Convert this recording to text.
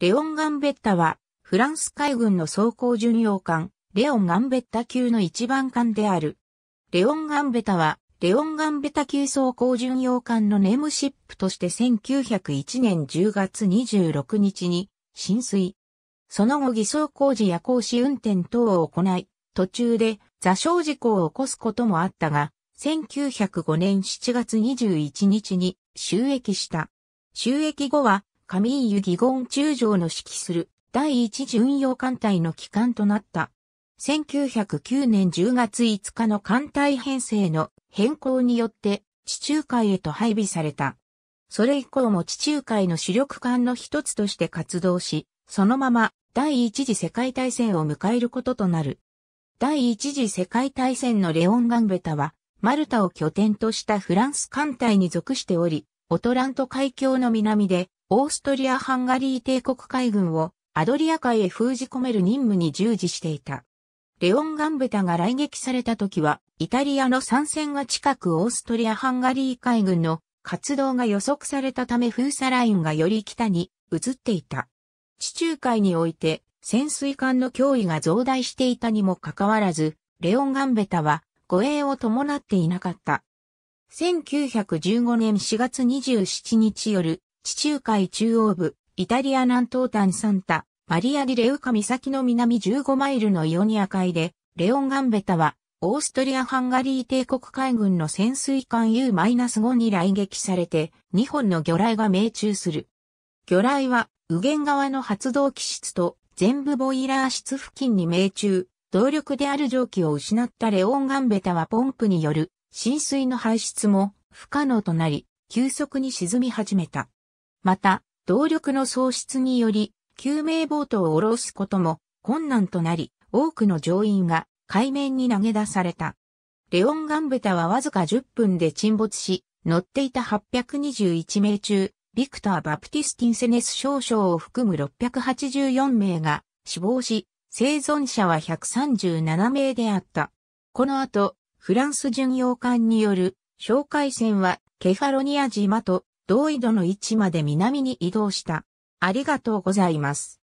レオン・ガンベッタは、フランス海軍の装甲巡洋艦、レオン・ガンベッタ級の一番艦である。レオン・ガンベタは、レオン・ガンベタ級装甲巡洋艦のネームシップとして1901年10月26日に浸水。その後偽装工事や行使運転等を行い、途中で座礁事故を起こすこともあったが、1905年7月21日に収益した。収益後は上ギ義言中将の指揮する第一巡洋艦隊の機関となった。1909年10月5日の艦隊編成の変更によって地中海へと配備された。それ以降も地中海の主力艦の一つとして活動し、そのまま第一次世界大戦を迎えることとなる。第一次世界大戦のレオン・ガンベタは、マルタを拠点としたフランス艦隊に属しており、オトラント海峡の南でオーストリア・ハンガリー帝国海軍をアドリア海へ封じ込める任務に従事していた。レオン・ガンベタが来撃された時は、イタリアの参戦が近くオーストリア・ハンガリー海軍の活動が予測されたため封鎖ラインがより北に移っていた。地中海において潜水艦の脅威が増大していたにもかかわらず、レオン・ガンベタは護衛を伴っていなかった。1915年4月27日夜、地中海中央部、イタリア南東端サンタ、マリア・ディ・レウカ岬の南15マイルのイオニア海で、レオン・ガンベタは、オーストリア・ハンガリー帝国海軍の潜水艦 U-5 に来撃されて、2本の魚雷が命中する。魚雷は、右舷側の発動機室と全部ボイラー室付近に命中、動力である蒸気を失ったレオン・ガンベタはポンプによる浸水の排出も不可能となり、急速に沈み始めた。また、動力の喪失により、救命ボートを下ろすことも困難となり、多くの乗員が海面に投げ出された。レオンガンベタはわずか10分で沈没し、乗っていた821名中、ビクター・バプティス・ティンセネス少将を含む684名が死亡し、生存者は137名であった。この後、フランス巡洋艦による哨戒船はケファロニア島と同緯度の位置まで南に移動した。ありがとうございます。